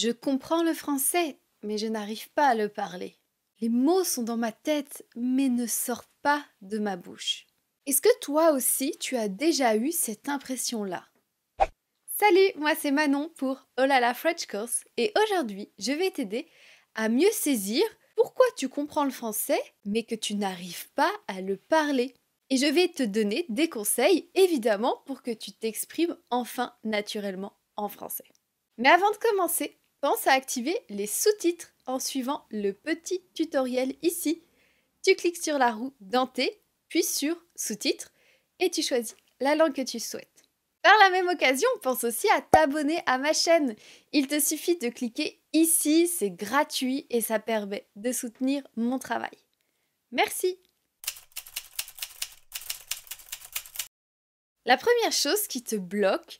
Je comprends le français, mais je n'arrive pas à le parler. Les mots sont dans ma tête, mais ne sortent pas de ma bouche. Est-ce que toi aussi, tu as déjà eu cette impression-là Salut, moi c'est Manon pour Olala French Course et aujourd'hui, je vais t'aider à mieux saisir pourquoi tu comprends le français, mais que tu n'arrives pas à le parler. Et je vais te donner des conseils, évidemment, pour que tu t'exprimes enfin naturellement en français. Mais avant de commencer, pense à activer les sous-titres en suivant le petit tutoriel ici. Tu cliques sur la roue dentée, puis sur sous-titres et tu choisis la langue que tu souhaites. Par la même occasion, pense aussi à t'abonner à ma chaîne. Il te suffit de cliquer ici, c'est gratuit et ça permet de soutenir mon travail. Merci La première chose qui te bloque,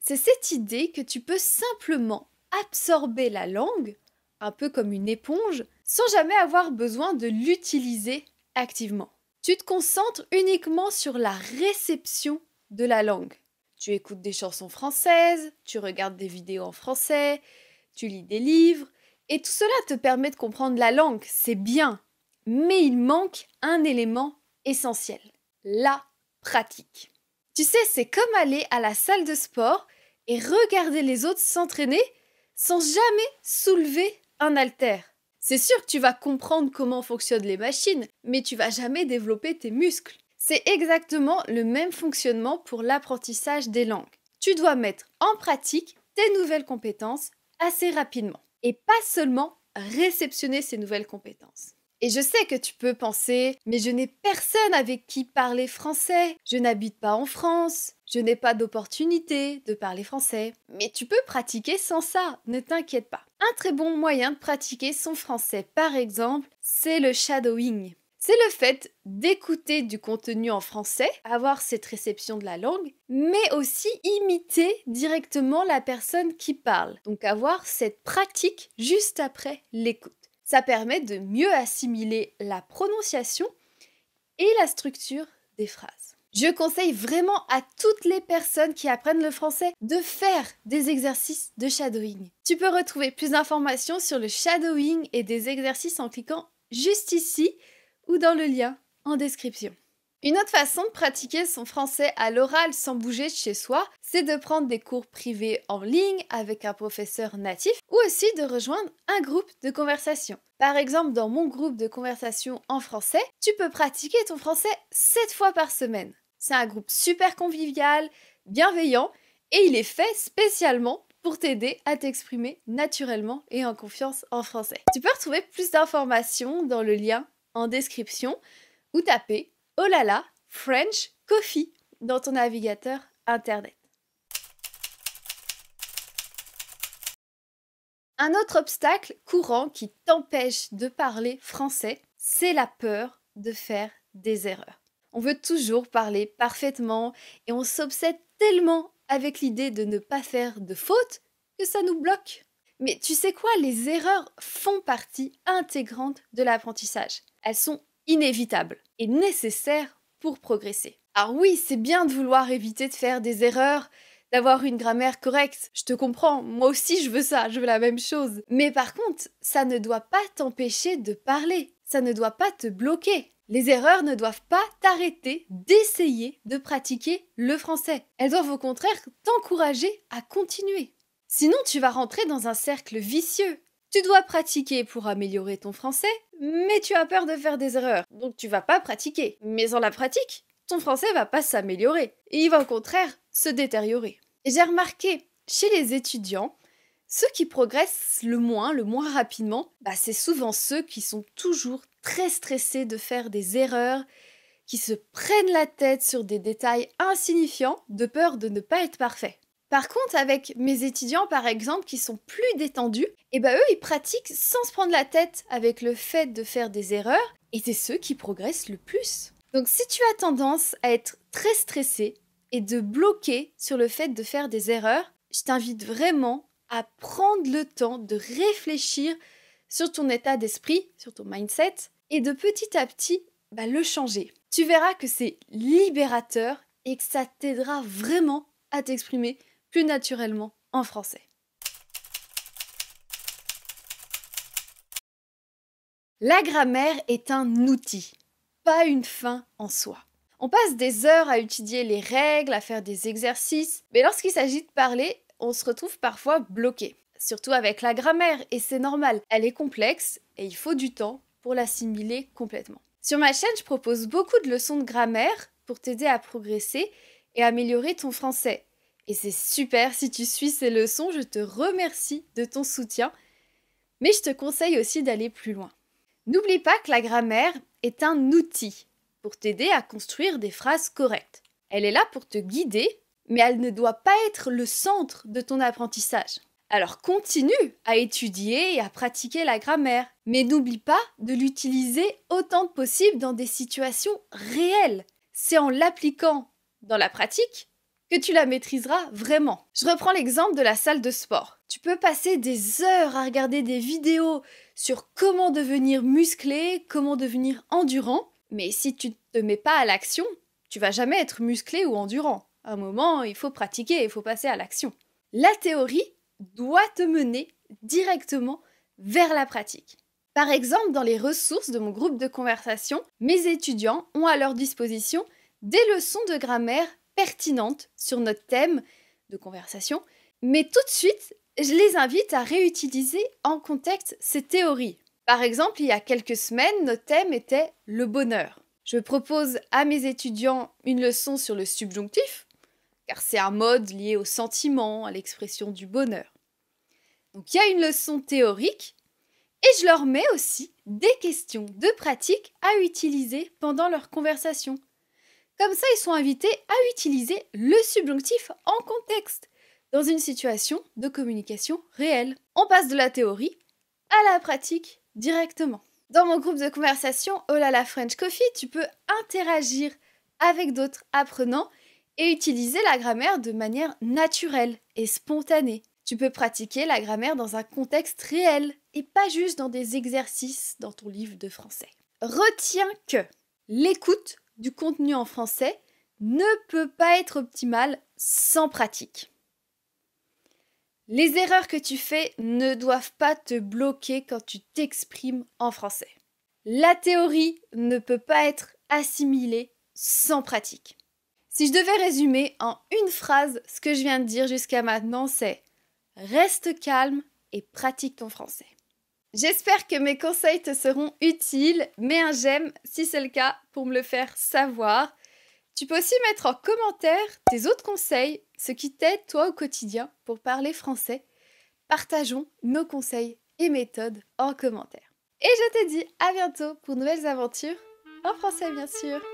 c'est cette idée que tu peux simplement absorber la langue, un peu comme une éponge, sans jamais avoir besoin de l'utiliser activement. Tu te concentres uniquement sur la réception de la langue. Tu écoutes des chansons françaises, tu regardes des vidéos en français, tu lis des livres, et tout cela te permet de comprendre la langue, c'est bien, mais il manque un élément essentiel, la pratique. Tu sais, c'est comme aller à la salle de sport et regarder les autres s'entraîner sans jamais soulever un haltère. C'est sûr que tu vas comprendre comment fonctionnent les machines, mais tu vas jamais développer tes muscles. C'est exactement le même fonctionnement pour l'apprentissage des langues. Tu dois mettre en pratique tes nouvelles compétences assez rapidement et pas seulement réceptionner ces nouvelles compétences. Et je sais que tu peux penser, mais je n'ai personne avec qui parler français, je n'habite pas en France, je n'ai pas d'opportunité de parler français. Mais tu peux pratiquer sans ça, ne t'inquiète pas. Un très bon moyen de pratiquer son français, par exemple, c'est le shadowing. C'est le fait d'écouter du contenu en français, avoir cette réception de la langue, mais aussi imiter directement la personne qui parle. Donc avoir cette pratique juste après l'écoute. Ça permet de mieux assimiler la prononciation et la structure des phrases. Je conseille vraiment à toutes les personnes qui apprennent le français de faire des exercices de shadowing. Tu peux retrouver plus d'informations sur le shadowing et des exercices en cliquant juste ici ou dans le lien en description. Une autre façon de pratiquer son français à l'oral sans bouger de chez soi, c'est de prendre des cours privés en ligne avec un professeur natif ou aussi de rejoindre un groupe de conversation. Par exemple, dans mon groupe de conversation en français, tu peux pratiquer ton français 7 fois par semaine. C'est un groupe super convivial, bienveillant et il est fait spécialement pour t'aider à t'exprimer naturellement et en confiance en français. Tu peux retrouver plus d'informations dans le lien en description ou taper Oh là là, French Coffee dans ton navigateur Internet. Un autre obstacle courant qui t'empêche de parler français, c'est la peur de faire des erreurs. On veut toujours parler parfaitement et on s'obsède tellement avec l'idée de ne pas faire de fautes que ça nous bloque. Mais tu sais quoi, les erreurs font partie intégrante de l'apprentissage. Elles sont inévitables est nécessaire pour progresser. Alors oui, c'est bien de vouloir éviter de faire des erreurs, d'avoir une grammaire correcte. Je te comprends, moi aussi je veux ça, je veux la même chose. Mais par contre, ça ne doit pas t'empêcher de parler, ça ne doit pas te bloquer. Les erreurs ne doivent pas t'arrêter d'essayer de pratiquer le français. Elles doivent au contraire t'encourager à continuer. Sinon, tu vas rentrer dans un cercle vicieux tu dois pratiquer pour améliorer ton français, mais tu as peur de faire des erreurs, donc tu vas pas pratiquer. Mais en la pratique, ton français va pas s'améliorer, il va au contraire se détériorer. J'ai remarqué chez les étudiants, ceux qui progressent le moins, le moins rapidement, bah, c'est souvent ceux qui sont toujours très stressés de faire des erreurs, qui se prennent la tête sur des détails insignifiants de peur de ne pas être parfait. Par contre, avec mes étudiants, par exemple, qui sont plus détendus, et eh ben eux, ils pratiquent sans se prendre la tête avec le fait de faire des erreurs, et c'est ceux qui progressent le plus. Donc si tu as tendance à être très stressé et de bloquer sur le fait de faire des erreurs, je t'invite vraiment à prendre le temps de réfléchir sur ton état d'esprit, sur ton mindset, et de petit à petit bah, le changer. Tu verras que c'est libérateur et que ça t'aidera vraiment à t'exprimer naturellement en français. La grammaire est un outil, pas une fin en soi. On passe des heures à étudier les règles, à faire des exercices, mais lorsqu'il s'agit de parler, on se retrouve parfois bloqué. Surtout avec la grammaire, et c'est normal, elle est complexe et il faut du temps pour l'assimiler complètement. Sur ma chaîne, je propose beaucoup de leçons de grammaire pour t'aider à progresser et améliorer ton français. Et c'est super si tu suis ces leçons, je te remercie de ton soutien, mais je te conseille aussi d'aller plus loin. N'oublie pas que la grammaire est un outil pour t'aider à construire des phrases correctes. Elle est là pour te guider, mais elle ne doit pas être le centre de ton apprentissage. Alors continue à étudier et à pratiquer la grammaire, mais n'oublie pas de l'utiliser autant que possible dans des situations réelles. C'est en l'appliquant dans la pratique que tu la maîtriseras vraiment. Je reprends l'exemple de la salle de sport. Tu peux passer des heures à regarder des vidéos sur comment devenir musclé, comment devenir endurant, mais si tu ne te mets pas à l'action, tu vas jamais être musclé ou endurant. À un moment, il faut pratiquer, il faut passer à l'action. La théorie doit te mener directement vers la pratique. Par exemple, dans les ressources de mon groupe de conversation, mes étudiants ont à leur disposition des leçons de grammaire pertinentes sur notre thème de conversation, mais tout de suite, je les invite à réutiliser en contexte ces théories. Par exemple, il y a quelques semaines, notre thème était le bonheur. Je propose à mes étudiants une leçon sur le subjonctif, car c'est un mode lié au sentiment, à l'expression du bonheur. Donc il y a une leçon théorique, et je leur mets aussi des questions de pratique à utiliser pendant leur conversation. Comme ça, ils sont invités à utiliser le subjonctif en contexte, dans une situation de communication réelle. On passe de la théorie à la pratique directement. Dans mon groupe de conversation Oh French Coffee, tu peux interagir avec d'autres apprenants et utiliser la grammaire de manière naturelle et spontanée. Tu peux pratiquer la grammaire dans un contexte réel et pas juste dans des exercices dans ton livre de français. Retiens que l'écoute du contenu en français ne peut pas être optimal sans pratique. Les erreurs que tu fais ne doivent pas te bloquer quand tu t'exprimes en français. La théorie ne peut pas être assimilée sans pratique. Si je devais résumer en une phrase ce que je viens de dire jusqu'à maintenant, c'est reste calme et pratique ton français. J'espère que mes conseils te seront utiles. Mets un j'aime si c'est le cas pour me le faire savoir. Tu peux aussi mettre en commentaire tes autres conseils, ce qui t'aide toi au quotidien pour parler français. Partageons nos conseils et méthodes en commentaire. Et je te dis à bientôt pour nouvelles aventures en français bien sûr.